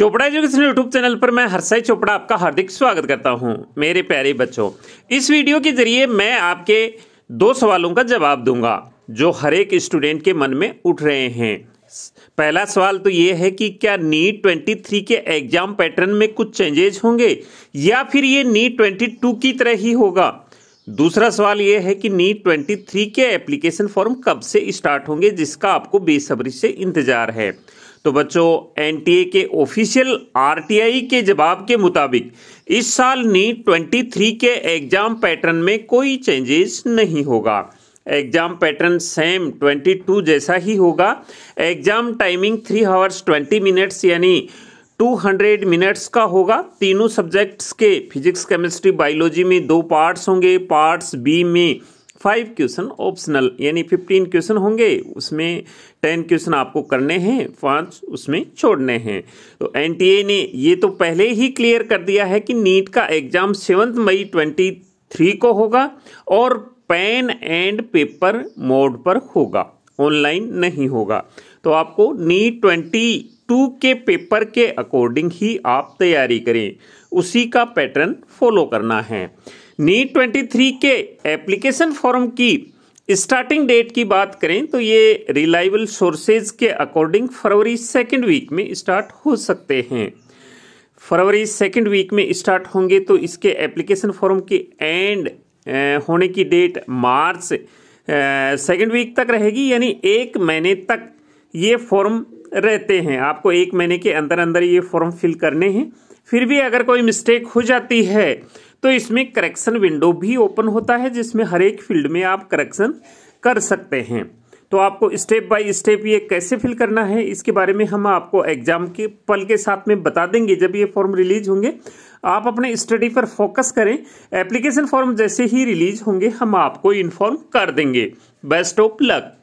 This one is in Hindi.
चोपड़ा एजुकेशन यूट्यूब चैनल पर मैं हरसाई चोपड़ा आपका हार्दिक स्वागत करता हूं मेरे प्यारे बच्चों इस वीडियो के जरिए मैं आपके दो सवालों का जवाब दूंगा जो हर एक स्टूडेंट के मन में उठ रहे हैं पहला सवाल तो ये है कि क्या नीट ट्वेंटी थ्री के एग्जाम पैटर्न में कुछ चेंजेज होंगे या फिर ये नीट टू की तरह ही होगा दूसरा सवाल यह है कि नीट थ्री के एप्लीकेशन फॉर्म कब से स्टार्ट होंगे जिसका आपको बेसब्री से इंतजार है तो बच्चों एनटीए के ऑफिशियल आरटीआई के जवाब के मुताबिक इस साल नीट 23 के एग्जाम पैटर्न में कोई चेंजेस नहीं होगा एग्जाम पैटर्न सेम 22 जैसा ही होगा exam timing three hours 20 minutes यानी 200 मिनट्स का होगा तीनों सब्जेक्ट्स के फिजिक्स केमिस्ट्री बायोलॉजी में दो पार्ट्स होंगे पार्ट्स बी में फाइव क्वेश्चन ऑप्शनल यानी फिफ्टीन क्वेश्चन होंगे उसमें टेन क्वेश्चन आपको करने हैं पांच उसमें छोड़ने हैं तो एनटीए ने ये तो पहले ही क्लियर कर दिया है कि नीट का एग्जाम सेवंथ मई ट्वेंटी थ्री को होगा और पेन एंड पेपर मोड पर होगा ऑनलाइन नहीं होगा तो आपको नीट ट्वेंटी टू के पेपर के अकॉर्डिंग ही आप तैयारी करें उसी का पैटर्न फॉलो करना है नीट ट्वेंटी थ्री के एप्लीकेशन फॉर्म की स्टार्टिंग डेट की बात करें तो ये रिलायबल सोर्सेज के अकॉर्डिंग फरवरी सेकेंड वीक में स्टार्ट हो सकते हैं फरवरी सेकेंड वीक में स्टार्ट होंगे तो इसके एप्लीकेशन फॉर्म की एंड होने की डेट मार्च सेकेंड वीक तक रहेगी यानी एक महीने तक ये फॉर्म रहते हैं आपको एक महीने के अंदर अंदर ये फॉर्म फिल करने हैं फिर भी अगर कोई मिस्टेक हो जाती है तो इसमें करेक्शन विंडो भी ओपन होता है जिसमें हर एक फील्ड में आप करेक्शन कर सकते हैं तो आपको स्टेप बाय स्टेप ये कैसे फिल करना है इसके बारे में हम आपको एग्जाम के पल के साथ में बता देंगे जब ये फॉर्म रिलीज होंगे आप अपने स्टडी पर फोकस करें एप्लीकेशन फॉर्म जैसे ही रिलीज होंगे हम आपको इन्फॉर्म कर देंगे बेस्ट ऑफ लक